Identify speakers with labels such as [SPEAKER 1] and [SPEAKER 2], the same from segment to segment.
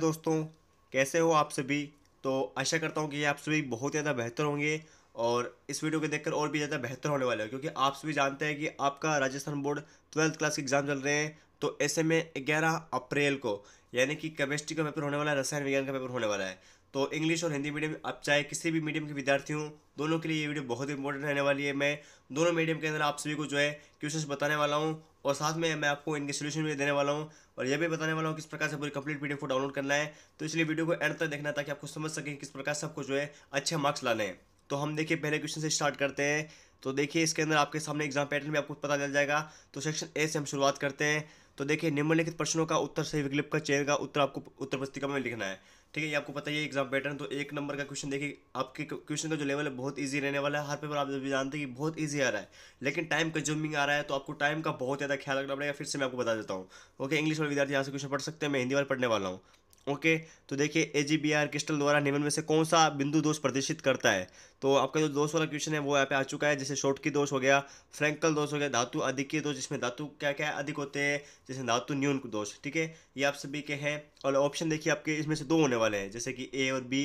[SPEAKER 1] दोस्तों कैसे हो आप सभी तो आशा करता हूँ कि आप सभी बहुत ज़्यादा बेहतर होंगे और इस वीडियो को देखकर और भी ज़्यादा बेहतर होने वाले हो क्योंकि आप सभी जानते हैं कि आपका राजस्थान बोर्ड ट्वेल्थ क्लास के एग्ज़ाम चल रहे हैं तो ऐसे में ग्यारह अप्रैल को यानी कि केमिस्ट्री का पेपर होने वाला है रसायन विज्ञान का पेपर होने वाला है तो इंग्लिश और हिंदी मीडियम आप चाहे किसी भी मीडियम के विद्यार्थी हूँ दोनों के लिए ये वीडियो बहुत इंपॉर्टेंट रहने वाली है मैं दोनों मीडियम के अंदर आप सभी को जो है क्वेश्चन बताने वाला हूँ और साथ में मैं आपको इनके सोल्यूशन भी देने वाला हूँ और यह भी बताने वाला हूँ किस प्रकार से पूरी कंप्लीट पीडीएफ को डाउनलोड करना है तो इसलिए वीडियो को एंड तक देखना ताकि आपको समझ सकें किस प्रकार से आपको जो है अच्छे मार्क्स लाने हैं तो हम देखिए पहले क्वेश्चन से स्टार्ट करते हैं तो देखिए इसके अंदर आपके सामने एग्जाम पैटर्न भी आपको पता चल जाएगा तो सेक्शन ए से हम शुरुआत करते हैं तो देखिए निम्नलिखित प्रश्नों का उत्तर सही विकल्प का चयन का उत्तर आपको उत्तर पुस्तिका में लिखना है ठीक है ये आपको पता ही है एग्जाम पैटर्न तो एक नंबर का क्वेश्चन देखिए आपके क्वेश्चन का जो लेवल है बहुत ईजी रहने वाला है हर पेपर आप भी जानते हैं कि बहुत ईजी आ रहा है लेकिन टाइम कंज्यूमिंग आ रहा है तो आपको टाइम का बहुत ज़्यादा ख्याल रखना पड़ेगा फिर से मैं आपको बता देता हूँ ओके इंग्लिश वाले विद्यार्थी यहाँ से क्वेश्चन पढ़ सकते हैं मैं हिंदी वाले पढ़ने वाला हूँ ओके तो देखिए A G B R crystal द्वारा निम्न में से कौन सा बिंदु दोष प्रदर्शित करता है तो आपका जो दोष वाला क्वेश्चन है वो यहाँ पे आ चुका है जैसे की दोष हो गया फ्रैंकल दोष हो गया धातु अधिकीय दोष जिसमें धातु क्या क्या अधिक होते हैं जैसे धातु न्यून दोष ठीक है ये आप सभी के हैं और ऑप्शन देखिए आपके इसमें से दो होने वाले हैं जैसे कि ए और बी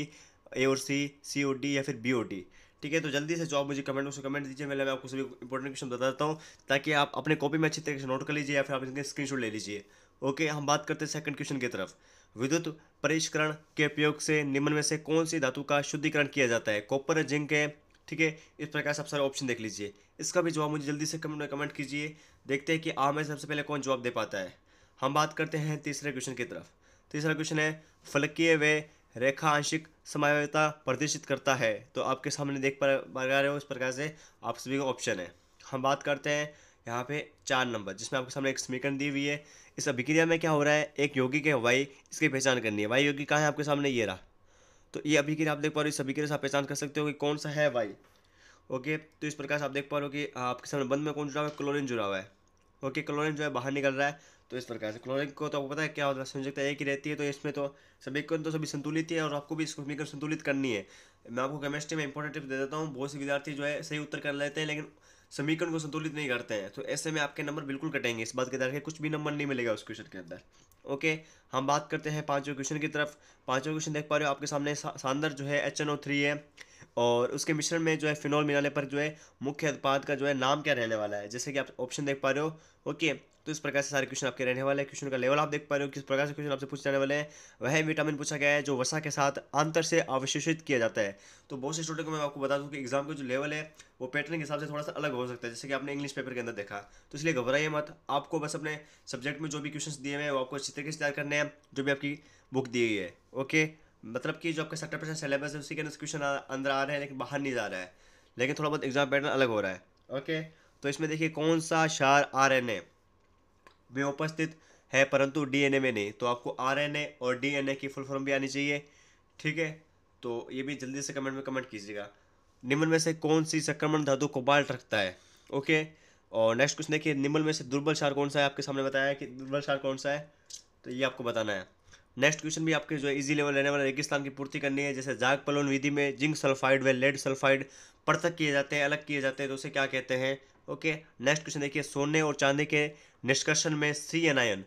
[SPEAKER 1] ए और सी सी और डी या फिर बी और डी ठीक है तो जल्दी से जो आप मुझे कमेंट उसको कमेंट दीजिए मैं आपको सभी इंपॉर्टेंट क्वेश्चन बता देता हूँ ताकि आप अपने कॉपी में अच्छी तरीके से नोट कर लीजिए या फिर आप इसके स्क्रीनशॉट ले लीजिए ओके हम बात करते हैं सेकंड क्वेश्चन की तरफ विद्युत परिष्करण के प्रयोग से निम्न में से कौन सी धातु का शुद्धिकरण किया जाता है कॉपर जिंक है ठीक है इस प्रकार आप सारे ऑप्शन देख लीजिए इसका भी जवाब मुझे जल्दी से कमेंट में कमेंट कीजिए देखते हैं कि आ में सबसे पहले कौन जवाब दे पाता है हम बात करते हैं तीसरे क्वेश्चन की तरफ तीसरा क्वेश्चन है फलकीय व रेखा आंशिक समावयता प्रदर्शित करता है तो आपके सामने देख पा रहे हो इस प्रकार से आप सभी का ऑप्शन है हम बात करते हैं यहाँ पे चार नंबर जिसमें आपके सामने एक समीकरण दी हुई है इस अभिक्रिया में क्या हो रहा है एक योगी के वाई इसकी पहचान करनी है वाई योगी कहाँ है आपके सामने ये रहा तो ये अभिक्रिया आप देख पा रहे हो इस अभिक्रिया से आप पहचान कर सकते हो कि कौन सा है वाई ओके तो इस प्रकार से आप देख पा रहे हो कि आपके सामने बंद में कौन जुड़ा हुआ है क्लोरिन जुड़ा हुआ है ओके क्लोरिन जो है बाहर निकल रहा है तो इस प्रकार से क्लोरिन को तो आपको पता है क्या होता है संयोजकता एक ही रहती है तो इसमें तो समीकरण तो सभी संतुलित है और आपको भी इसको समीकरण संतुलित करनी है मैं आपको केमिस्ट्री में इंपॉर्टेंट टिप्स दे देता हूँ बहुत से विद्यार्थी जो है सही उत्तर कर लेते हैं लेकिन समीकरण को संतुलित नहीं करते हैं तो ऐसे में आपके नंबर बिल्कुल कटेंगे इस बात के तरह कुछ भी नंबर नहीं मिलेगा उस क्वेश्चन के अंदर ओके हम बात करते हैं पाँचवें क्वेश्चन की तरफ पाँचवें क्वेश्चन देख पा रहे हो आपके सामने सांदर जो है एच है और उसके मिश्रण में जो है फिनॉल मिलाने पर जो है मुख्य उत्पाद का जो है नाम क्या रहने वाला है जैसे कि आप ऑप्शन देख पा रहे हो ओके तो इस प्रकार से सारे क्वेश्चन आपके रहने वाले हैं क्वेश्चन का लेवल आप देख पा रहे हो किस प्रकार से क्वेश्चन आपसे पूछे जाने वाले हैं वह विटामिन पूछा गया है जो वसा के साथ अंतर से अवशेषित किया जाता है तो बहुत से स्टूडेंट को मैं आपको बता दूँ कि एग्जाम का जो लेवल है वो पैटर्न के हिसाब से थोड़ा सा अलग हो सकता है जैसे कि आपने इंग्लिश पेपर के अंदर देखा तो इसलिए घबराइए मत आपको बस अपने सब्जेक्ट में जो भी क्वेश्चन दिए हुए हैं वो आपको अच्छी तरीके से तैयार करने हैं जो भी आपकी बुक दी हुई है ओके मतलब कि जो आपका सत्तर परसेंट सिलेबस है उसी के अंदर क्वेश्चन अंदर आ रहे हैं लेकिन बाहर नहीं जा रहा है लेकिन थोड़ा बहुत एग्जाम पैटर्न अलग हो रहा है ओके तो इसमें देखिए कौन सा शार आर एन ए में उपस्थित है परंतु डीएनए में नहीं तो आपको आरएनए और डीएनए की फुल फॉर्म भी आनी चाहिए ठीक है तो ये भी जल्दी से कमेंट में कमेंट कीजिएगा निम्न में से कौन सी संक्रमण धातु को बाल्ट रखता है ओके और नेक्स्ट क्वेश्चन देखिए निम्न में से दुर्बल क्षार कौन सा है आपके सामने बताया कि दुर्बल क्षार कौन सा है तो ये आपको बताना है नेक्स्ट क्वेश्चन भी आपके जो है इजी लेवल रहने वाला रेगिस्तान की पूर्ति करनी है जैसे जाग पलोन विधि में जिंक सल्फाइड व लेड सल्फाइड पृथक किए जाते हैं अलग किए जाते हैं तो उसे क्या कहते हैं ओके नेक्स्ट क्वेश्चन देखिए सोने और चांदी के निष्कर्षण में सी एनायन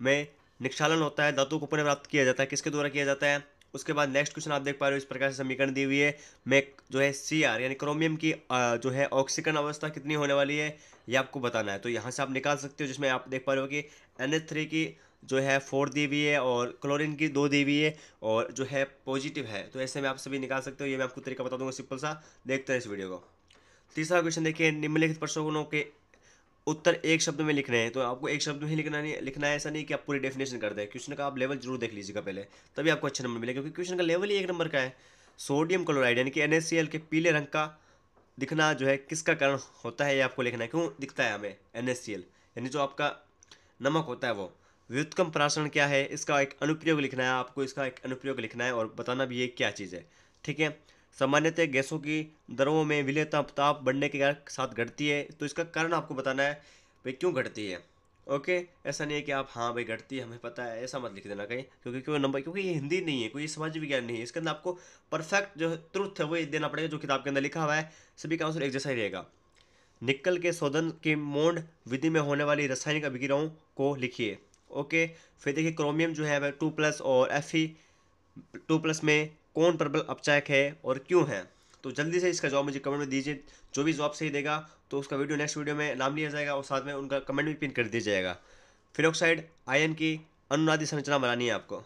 [SPEAKER 1] में निक्षालन होता है धातु को पुनः प्राप्त किया जाता है किसके द्वारा किया जाता है उसके बाद नेक्स्ट क्वेश्चन आप देख पा रहे हो इस प्रकार से समीकरण दी हुई है मैं जो है सी आर यानी क्रोमियम की जो है ऑक्सीकरण अवस्था कितनी होने वाली है ये आपको बताना है तो यहाँ से आप निकाल सकते हो जिसमें आप देख पा रहे हो कि एन थ्री की जो है फोर दी हुई है और क्लोरीन की दो दी हुई है और जो है पॉजिटिव है तो ऐसे में आप सभी निकाल सकते हो ये मैं आपको तरीका बता दूंगा सिंपल सा देखते हैं इस वीडियो को तीसरा क्वेश्चन देखिए निम्नलिखित प्रश्नों के उत्तर एक शब्द में लिखने हैं तो आपको एक शब्द में ही लिखना नहीं लिखना है ऐसा नहीं कि आप पूरी डेफिनेशन कर दें क्वेश्चन का आप लेवल जरूर देख लीजिएगा पहले तभी आपको अच्छा नंबर मिलेगा क्योंकि क्वेश्चन का लेवल ही एक नंबर का है सोडियम क्लोराइड यानी कि एन के पीले रंग का दिखना जो है किसका कारण होता है ये आपको लिखना है क्यों दिखता है हमें एन यानी जो आपका नमक होता है वो व्युत्कम प्रासरण क्या है इसका एक अनुप्रयोग लिखना है आपको इसका एक अनुप्रयोग लिखना है और बताना भी ये क्या चीज़ है ठीक है सामान्यतः गैसों की दरों में विलय ताप बढ़ने के साथ घटती है तो इसका कारण आपको बताना है भाई क्यों घटती है ओके ऐसा नहीं है कि आप हाँ भाई घटती है हमें पता है ऐसा मत लिख देना कहीं क्योंकि क्यों नंबर क्योंकि ये हिंदी नहीं है कोई समाज विज्ञान नहीं है इसके अंदर आपको परफेक्ट जो ट्रुथ है वो देना पड़ेगा जो किताब के अंदर लिखा हुआ है सभी का आंसर एक जैसा ही रहेगा निकल के शोधन के मोड विधि में होने वाली रासायनिक अभिक्रियाओं को लिखिए ओके फिर देखिए क्रोमियम जो है वह टू प्लस और एफ ई टू प्लस में कौन प्रबल अपचायक है और क्यों है तो जल्दी से इसका जवाब मुझे कमेंट में दीजिए जो भी जवाब सही देगा तो उसका वीडियो नेक्स्ट वीडियो में नाम लिया जाएगा और साथ में उनका कमेंट भी पिन कर दिया जाएगा फिरोक्साइड आयन की अनुनादी संरचना बनानी है आपको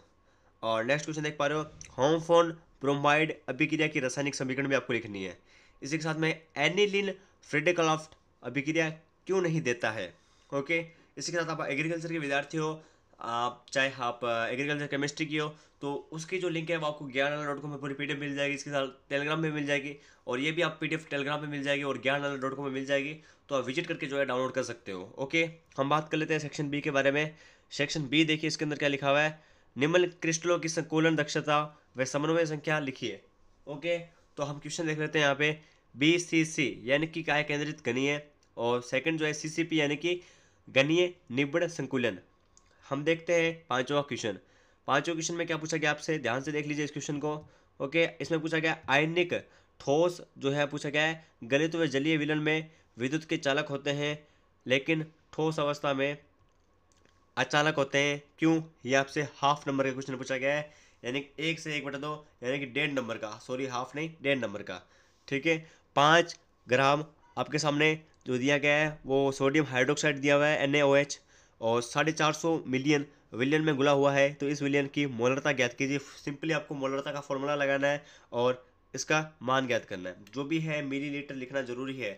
[SPEAKER 1] और नेक्स्ट क्वेश्चन देख पा रहे हो होमफोन ब्रोमाइड अभिक्रिया की रासायनिक समीकरण भी आपको लिखनी है इसी के साथ में एनिलिन फ्रेडिकलॉफ्ट अभिक्रिया क्यों नहीं देता है ओके इसी के साथ आप एग्रीकल्चर के विद्यार्थी हो आप चाहे आप एग्रीकल्चर केमिस्ट्री की हो तो उसकी जो लिंक है वो आपको ज्ञान नाला डॉट कॉम पर पूरी पी मिल जाएगी इसके साथ टेलीग्राम में मिल जाएगी और ये भी आप पी टेलीग्राम में मिल जाएगी और ज्ञान नाला डॉट कॉम में मिल जाएगी तो आप विजिट करके जो है डाउनलोड कर सकते हो ओके हम बात कर लेते हैं सेक्शन बी के बारे में सेक्शन बी देखिए इसके अंदर क्या लिखा हुआ है निम्न क्रिस्टलों की संकुलन दक्षता व समन्वय संख्या लिखिए ओके तो हम क्वेश्चन देख लेते हैं यहाँ पे बी सी सी यानी कि काय केंद्रित घनी है और सेकंड जो है सी सी पी यानी कि गणीय निबड़ संकुलन हम देखते हैं पांचवा क्वेश्चन पांचवा क्वेश्चन में क्या पूछा गया आपसे ध्यान से देख लीजिए इस क्वेश्चन को ओके इसमें पूछा गया आयनिक ठोस जो है पूछा गया है गलित व जलीय विलन में विद्युत के चालक होते हैं लेकिन ठोस अवस्था में अचालक होते हैं क्यों ये आपसे हाफ नंबर का क्वेश्चन पूछा गया है यानी एक से एक बटा दो यानी कि डेढ़ नंबर का सॉरी हाफ नहीं डेढ़ नंबर का ठीक है पाँच ग्राम आपके सामने जो दिया गया है वो सोडियम हाइड्रोक्साइड दिया हुआ है एन और साढ़े चार सौ मिलियन विलियन में गुला हुआ है तो इस विलियन की मोलरता ज्ञात कीजिए सिंपली आपको मोलरता का फॉर्मूला लगाना है और इसका मान ज्ञात करना है जो भी है मिली लिखना जरूरी है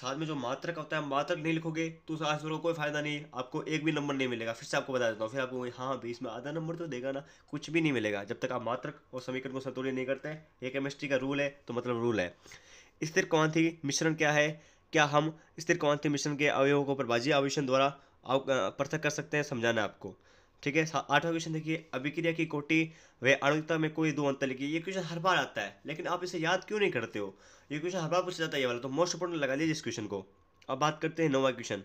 [SPEAKER 1] साथ में जो मात्रक होता है मात्रक नहीं लिखोगे तो आंसर को कोई फायदा नहीं आपको एक भी नंबर नहीं मिलेगा फिर से आपको बता देता हूँ फिर आपको हाँ बीस इसमें आधा नंबर तो देगा ना कुछ भी नहीं मिलेगा जब तक आप मात्रक और समीकरण को संतुलित नहीं करते ये केमिस्ट्री का रूल है तो मतलब रूल है स्थिर कौन थी मिश्रण क्या है क्या हम स्थिर कौमांत्य मिश्रण के अवयव को परभाजी आवेशन द्वारा पृथक कर सकते हैं समझाना आपको ठीक है आठवां क्वेश्चन देखिए अभिक्रिया की कोटि वे अणुता में कोई दो अंतर लिखिए ये क्वेश्चन हर बार आता है लेकिन आप इसे याद क्यों नहीं करते हो ये क्वेश्चन हर बार पूछा जाता है ये वाला तो मोस्ट इंपोर्टेंट लगा लीजिए इस क्वेश्चन को अब बात करते हैं नौवा क्वेश्चन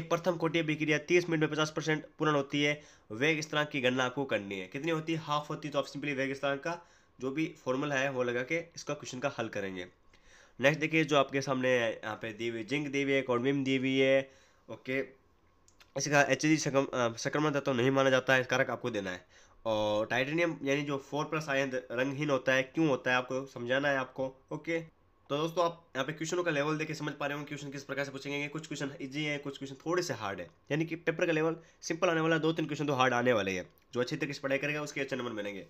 [SPEAKER 1] एक प्रथम कोटि अभिक्रिया तीस मिनट में पचास परसेंट पूर्ण होती है वेग स्थिरांक की गणना आपको करनी है कितनी होती है हाफ होती है तो आप सिंपली वेग स्थिरांक का जो भी फॉर्मूला है वो लगा के इसका क्वेश्चन का हल करेंगे नेक्स्ट देखिए जो आपके सामने यहाँ पे दी हुई जिंक दी हुई है कॉडमिम दी हुई है ओके इसका एच जी संक्रमण तत्व नहीं माना जाता है इस कारक आपको देना है और टाइटेनियम यानी जो फोर प्लस आयन रंगहीन होता है क्यों होता है आपको समझाना है आपको ओके तो दोस्तों आप यहाँ पे क्वेश्चनों का लेवल देखे समझ पा रहे होंगे क्वेश्चन किस प्रकार से पूछेंगे कुछ क्वेश्चन इजी है कुछ क्वेश्चन थोड़े से हार्ड है यानी कि पेपर का लेवल सिंपल आने वाला दो तीन क्वेश्चन तो हार्ड आने वाले हैं जो अच्छे तरीके से पढ़ाई करेगा उसके अच्छे नंबर मिलेंगे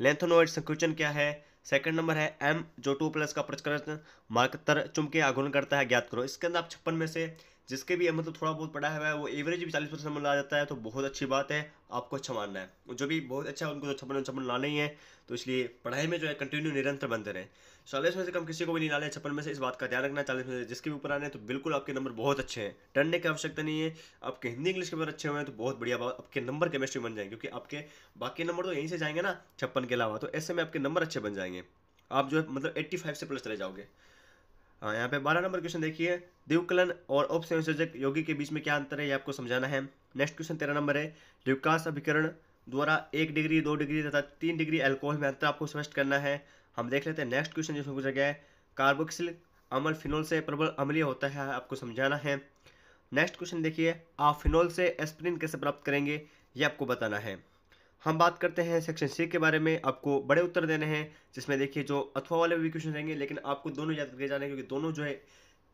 [SPEAKER 1] लेंथोनोइड संकुचन क्या है सेकंड नंबर है एम जो टू प्लस का प्रचकर मार्कतर चुंबकीय आघूर्ण करता है ज्ञात करो इसके अंदर आप छप्पन में से जिसके भी मतलब थोड़ा बहुत पढ़ा हुआ है वो एवरेज भी चालीस परसेंट नंबर ला जाता है तो बहुत अच्छी बात है आपको अच्छा मानना है जो भी बहुत अच्छा है उनको तो छप्पन छप्पन लाना ही है तो इसलिए पढ़ाई में जो है कंटिन्यू निरंतर बनते रहे चालीस में से कम किसी को भी नहीं लाने छप्पन में से इस बात का ध्यान रखना चालीस में से जिसके ऊपर आने तो बिल्कुल आपके नंबर बहुत अच्छे हैं डरने की आवश्यकता नहीं है आपके हिंदी इंग्लिश के ऊपर अच्छे हुए हैं तो बहुत बढ़िया बात आपके नंबर केमिस्ट्री बन जाएंगे क्योंकि आपके बाकी नंबर तो यहीं से जाएंगे ना छप्पन के अलावा तो ऐसे में आपके नंबर अच्छे बन जाएंगे आप जो है मतलब एट्टी फाइव से प्लस चले जाओगे हाँ यहाँ पे बारह नंबर क्वेश्चन देखिए दिवकलन और उपसंयोजक योगी के बीच में क्या अंतर है ये आपको समझाना है नेक्स्ट क्वेश्चन तेरह नंबर है द्विकाश अभिकरण द्वारा एक डिग्री दो डिग्री तथा तीन डिग्री एल्कोहल में अंतर आपको स्पष्ट करना है हम देख लेते हैं नेक्स्ट क्वेश्चन जिसमें पूछा गया है कार्बोक्सिल अमल फिनोल से प्रबल अम्लीय होता है आपको समझाना है नेक्स्ट क्वेश्चन देखिए आप फिनोल से एस्प्रिन कैसे प्राप्त करेंगे ये आपको बताना है हम बात करते हैं सेक्शन सी के बारे में आपको बड़े उत्तर देने हैं जिसमें देखिए जो अथवा वाले भी क्वेश्चन रहेंगे लेकिन आपको दोनों याद करके जाने क्योंकि दोनों जो है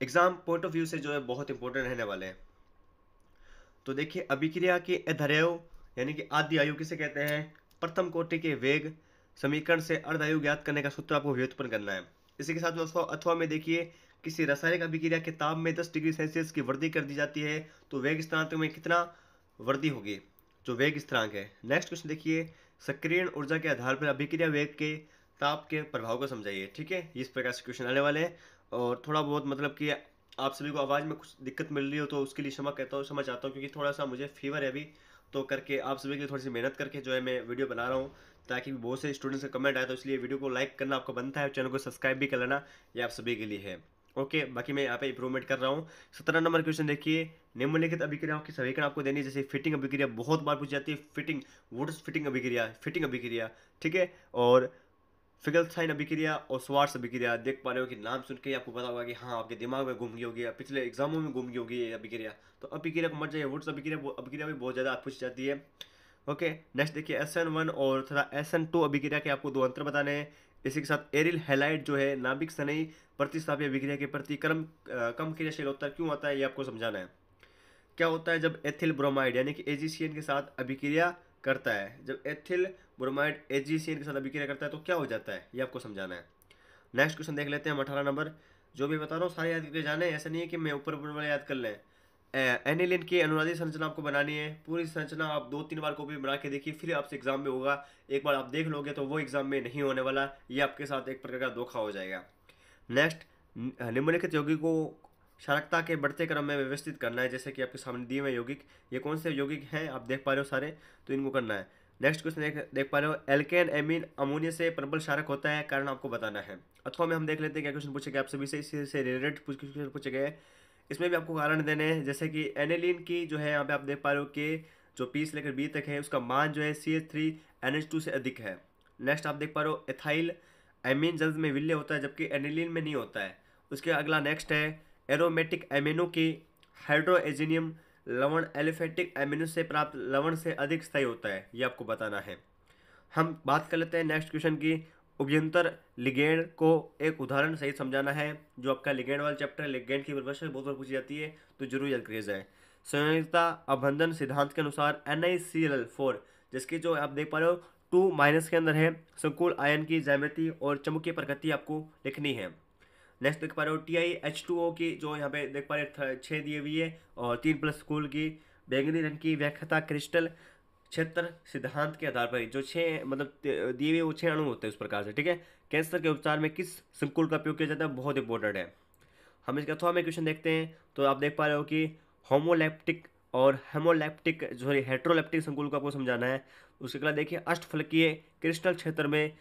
[SPEAKER 1] एग्जाम पॉइंट ऑफ व्यू से जो है बहुत इंपॉर्टेंट रहने वाले हैं तो देखिए अभिक्रिया के अधरयो यानी कि आदि आयु किसे कहते हैं प्रथम कोटि के वेग समीकरण से अर्ध आयु ज्ञात करने का सूत्र आपको व्युत्पन्न करना है इसी के साथ दोस्तों अथवा में देखिए किसी रासायनिक अभिक्रिया के ताप में 10 डिग्री सेल्सियस की वृद्धि कर दी जाती है तो वेग स्थानांतरण में कितना वृद्धि होगी जो वेग स्थिरांक है नेक्स्ट क्वेश्चन देखिए सक्रियण ऊर्जा के आधार पर अभिक्रिया वेग के ताप के प्रभाव को समझाइए ठीक है इस प्रकार से क्वेश्चन आने वाले हैं और थोड़ा बहुत मतलब कि आप सभी को आवाज़ में कुछ दिक्कत मिल रही हो तो उसके लिए क्षमा कहता हूँ क्षमा चाहता हूँ क्योंकि थोड़ा सा मुझे फीवर है अभी तो करके आप सभी के लिए थोड़ी सी मेहनत करके जो है मैं वीडियो बना रहा हूँ ताकि बहुत से स्टूडेंट्स का कमेंट आए तो इसलिए वीडियो को लाइक करना आपको बनता है चैनल को सब्सक्राइब भी कर लेना ये आप सभी के लिए है ओके okay, बाकी मैं यहाँ पे इंप्रूवमेंट कर रहा हूँ सत्रह नंबर क्वेश्चन देखिए निम्नलिखित अभिक्रियाओं की समीकरण आपको देनी है जैसे फिटिंग अभिक्रिया बहुत बार पूछी जाती है फिटिंग वुड फिटिंग अभिक्रिया फिटिंग अभिक्रिया ठीक है और फिगल साइन अभिक्रिया और स्वार्स अभिक्रिया देख पा रहे हो कि नाम सुन के आपको पता होगा कि हाँ आपके दिमाग में घूम गई होगी पिछले एग्जामों में घूम गई होगी ये अभिक्रिया तो अभिक्रिया को मत जाइए वुड्स अभिक्रिया वो अभिक्रिया भी बहुत ज़्यादा आप पूछ जाती है ओके नेक्स्ट देखिए एस एन वन और थोड़ा एस एन टू अभिक्रिया के आपको दो अंतर बताने हैं इसी के साथ एरिल हेलाइट जो है नाभिक सनई प्रतिस्थापी विक्रिया के प्रति क्रम कम क्रियाशील होता है क्यों आता है ये आपको समझाना है क्या होता है जब एथिल ब्रोमाइड यानी कि एजीसीएन के साथ अभिक्रिया करता है जब एथिल ब्रोमाइड एजीसीएन के साथ अभिक्रिया करता है तो क्या हो जाता है ये आपको समझाना है नेक्स्ट क्वेश्चन देख लेते हैं हम अठारह नंबर जो भी बता रहा हूँ सारे याद करके जाने ऐसा नहीं है कि मैं ऊपर ऊपर वाले याद कर लें एन की अनुनादी संरचना आपको बनानी है पूरी संरचना आप दो तीन बार कॉपी बना के देखिए फिर आपसे एग्जाम में होगा एक बार आप देख लोगे तो वो एग्जाम में नहीं होने वाला ये आपके साथ एक प्रकार का धोखा हो जाएगा नेक्स्ट निम्नलिखित यौगिक को शारकता के बढ़ते क्रम में व्यवस्थित करना है जैसे कि आपके सामने दिए हुए यौगिक ये कौन से यौगिक हैं आप देख पा रहे हो सारे तो इनको करना है नेक्स्ट क्वेश्चन देख देख पा रहे हो एल्केन एमिन अमोनिया से प्रबल शारक होता है कारण आपको बताना है अथवा में हम देख लेते हैं क्या क्वेश्चन पूछे गए आप सभी से इससे रिलेटेड क्वेश्चन पूछे गए इसमें भी आपको कारण देने हैं जैसे कि एनेलिन की जो है यहाँ पे आप देख पा रहे हो कि जो पी से लेकर बी तक है उसका मान जो है C H three N H two से अधिक है नेक्स्ट आप देख पा रहे हो एथाइल एमिन जल्द में विल्य होता है जबकि एनिलिन में नहीं होता है उसके अगला नेक्स्ट है एरोमेटिक एमिनो की हाइड्रोएजिनियम लवण एलिफेटिक एमिनो से प्राप्त लवण से अधिक स्थायी होता है ये आपको बताना है हम बात कर लेते हैं नेक्स्ट क्वेश्चन की उभ्यंतर लिगेंड को एक उदाहरण सही समझाना है जो आपका लिगेंड वाला चैप्टर है लिगेंड की परिभाषा बहुत बार पूछी जाती है तो जरूर याद करिए जाए संयोजकता अभंधन सिद्धांत के अनुसार N I C L four जिसकी जो आप देख पा रहे हो टू माइनस के अंदर है संकुल आयन की जैमृति और चमुकीय प्रकृति आपको लिखनी है नेक्स्ट देख पा रहे हो T I H two O की जो यहाँ पे देख पा रहे छः दिए हुई है और तीन प्लस स्कूल की बैंगनी रंग की व्याख्याता क्रिस्टल क्षेत्र सिद्धांत के आधार पर जो छः मतलब दिए हुए वो छः अणु होते हैं उस प्रकार से ठीक है कैंसर के उपचार में किस संकुल का प्रयोग किया जाता है बहुत इंपॉर्टेंट है हम इसका थोड़ा में क्वेश्चन देखते हैं तो आप देख पा रहे हो कि होमोलेप्टिक और हेमोलेप्टिक सॉरी हेट्रोलेप्टिक संकुल को आपको समझाना है उसके अगला देखिए अष्टफलकीय क्रिस्टल क्षेत्र में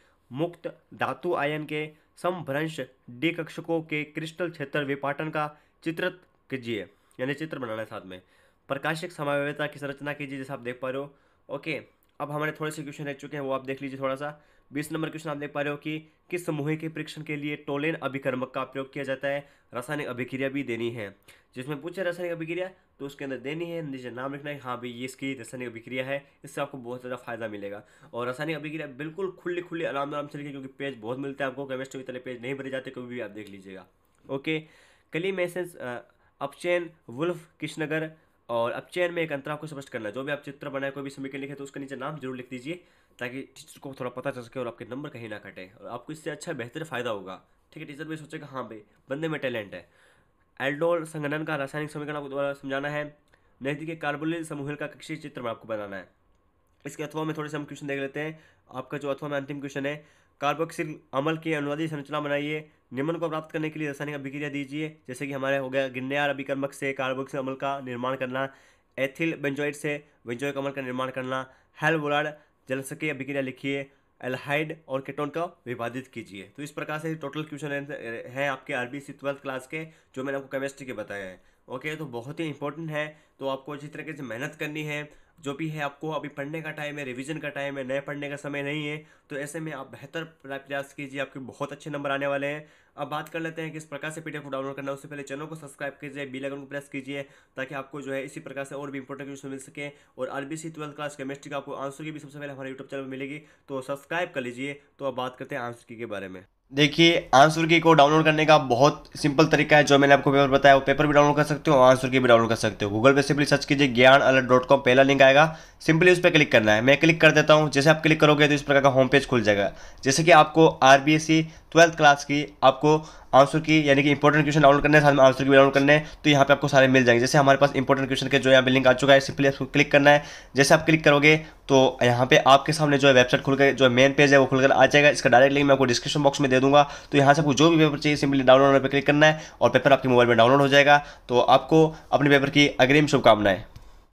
[SPEAKER 1] मुक्त धातु आयन के समभ्रंश डी कक्षकों के क्रिस्टल क्षेत्र विपाटन का चित्रित कीजिए यानी चित्र बनाना है साथ में प्रकाशिक समावेता की संरचना कीजिए जैसे आप देख पा रहे हो ओके अब हमारे थोड़े से क्वेश्चन रह चुके हैं वो आप देख लीजिए थोड़ा सा बीस नंबर क्वेश्चन आप देख पा रहे हो कि किस समूह के परीक्षण के लिए टोलेन अभिकर्मक का प्रयोग किया जाता है रासायनिक अभिक्रिया भी देनी है जिसमें पूछे रासायनिक अभिक्रिया तो उसके अंदर देनी है नीचे नाम लिखना है हाँ भाई ये इसकी रासायनिक अभिक्रिया है इससे आपको बहुत ज़्यादा फायदा मिलेगा और रासायनिक अभिक्रिया बिल्कुल खुली खुली आराम आराम से क्योंकि पेज बहुत मिलते हैं आपको केमिस्ट्री के तले पेज नहीं भरे जाते कभी भी आप देख लीजिएगा ओके कली मैसेज अपचैन वुल्फ किशनगर और अब चयन में एक अंतर आपको स्पष्ट करना है जो भी आप चित्र बनाए कोई भी समीकरण लिखे तो उसके नीचे नाम जरूर लिख दीजिए ताकि टीचर को थोड़ा पता चल सके और आपके नंबर कहीं ना कटे और आपको इससे अच्छा बेहतर फ़ायदा होगा ठीक है टीचर भी सोचेगा हाँ भाई बंदे में टैलेंट है एल्डोल संगठन का रासायनिक समीकरण आपको द्वारा समझाना है नैतिक के कार्बोलिन समूह का कक्षीय चित्र में आपको बनाना है इसके अथवा में थोड़े से हम क्वेश्चन देख लेते हैं आपका जो अथवा में अंतिम क्वेश्चन है कार्बोक्सिल अमल की अनुवादी संरचना बनाइए निम्न को प्राप्त करने के लिए रासायनिक अभिक्रिया दीजिए जैसे कि हमारे हो गया गिन्नेर अभिकर्मक से कार्बोक्स अम्ल का निर्माण करना एथिल बेंजोइड से बेंजोइक अम्ल का निर्माण करना हेलवोलाड जलसकीय अभिक्रिया लिखिए एल्हाइड और केटोन का विभाजित कीजिए तो इस प्रकार से टोटल क्वेश्चन हैं आपके आरबी सी ट्वेल्थ क्लास के जो मैंने आपको केमिस्ट्री के बताए हैं ओके तो बहुत ही इंपॉर्टेंट है तो आपको अच्छी तरीके से मेहनत करनी है जो भी है आपको अभी पढ़ने का टाइम है रिवीजन का टाइम है नए पढ़ने का समय नहीं है तो ऐसे में आप बेहतर प्रयास कीजिए आपके बहुत अच्छे नंबर आने वाले हैं अब बात कर लेते हैं किस प्रकार से पीडीएफ को डाउनलोड करना उससे पहले चैनल को सब्सक्राइब कीजिए बेल आइकन को प्रेस कीजिए ताकि आपको जो है इसी प्रकार से और भी इंपॉर्टेंट क्वेश्चन मिल सके और आरबीसी ट्वेल्थ क्लास केमिस्ट्री का आपको आंसर की भी सबसे पहले हमारे यूट्यूब चैनल मिलेगी तो सब्सक्राइब कर लीजिए तो अब बात करते हैं आंसर की के बारे में देखिए आंसर की को डाउनलोड करने का बहुत सिंपल तरीका है जो मैंने आपको पेपर बताया वो पेपर भी डाउनलोड कर सकते हो आंसर की भी डाउनलोड कर सकते हो गूगल पे सिंपली सर्च कीजिए ज्ञान अलर्ट डॉट कॉम पहला लिंक आएगा सिंपली उस पर क्लिक करना है मैं क्लिक कर देता हूँ जैसे आप क्लिक करोगे तो इस प्रकार का होम पेज खुल जाएगा जैसे कि आपको आर ट्वेल्थ क्लास की आपको आंसर की यानी कि इंपॉर्टेंट क्वेश्चन डाउनलोड करने साथ में आंसर की डाउनलोड करने तो यहाँ पे आपको सारे मिल जाएंगे जैसे हमारे पास इंपॉर्टेंट क्वेश्चन के जो यहाँ पे लिंक आ चुका है सिंपली आपको क्लिक करना है जैसे आप क्लिक करोगे तो यहाँ पे आपके सामने जो है वेबसाइट खुलकर जो मेन पेज है वो खुलकर आ जाएगा इसका डायरेक्ट लिंक मैं आपको डिस्क्रिप्शन बॉक्स में दे दूँगा तो यहाँ से आपको जो भी पेपर चाहिए सिंपली डाउनलोड पर क्लिक करना है और पेपर आपके मोबाइल में डाउनलोड हो जाएगा तो आपको अपने पेपर की अग्रिम शुभकामनाएं